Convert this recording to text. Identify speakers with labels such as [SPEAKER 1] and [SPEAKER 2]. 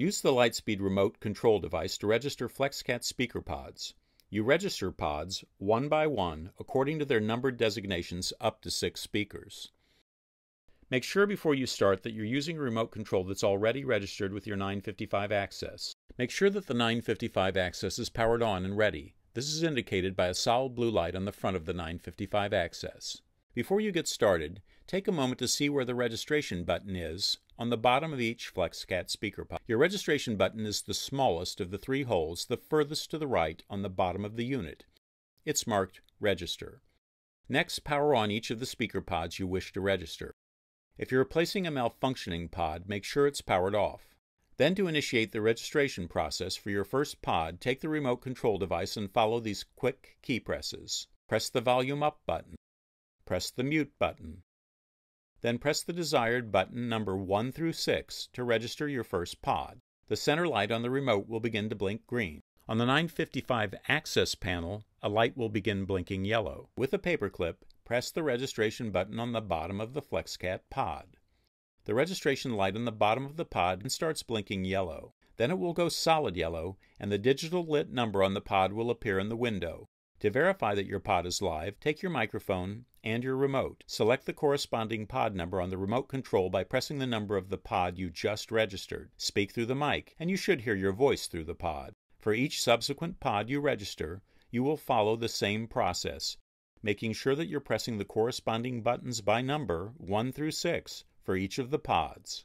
[SPEAKER 1] Use the Lightspeed remote control device to register FlexCat speaker pods. You register pods one by one according to their numbered designations up to six speakers. Make sure before you start that you're using a remote control that's already registered with your 955 access. Make sure that the 955 access is powered on and ready. This is indicated by a solid blue light on the front of the 955 access. Before you get started, take a moment to see where the registration button is on the bottom of each FlexCat speaker pipe. Your registration button is the smallest of the three holes, the furthest to the right on the bottom of the unit. It's marked Register. Next, power on each of the speaker pods you wish to register. If you're replacing a malfunctioning pod, make sure it's powered off. Then to initiate the registration process for your first pod, take the remote control device and follow these quick key presses. Press the volume up button. Press the mute button. Then press the desired button number 1 through 6 to register your first pod. The center light on the remote will begin to blink green. On the 955 access panel, a light will begin blinking yellow. With a paperclip, press the registration button on the bottom of the FlexCat pod. The registration light on the bottom of the pod starts blinking yellow. Then it will go solid yellow, and the digital lit number on the pod will appear in the window. To verify that your pod is live, take your microphone and your remote. Select the corresponding pod number on the remote control by pressing the number of the pod you just registered. Speak through the mic, and you should hear your voice through the pod. For each subsequent pod you register, you will follow the same process, making sure that you're pressing the corresponding buttons by number 1 through 6 for each of the pods.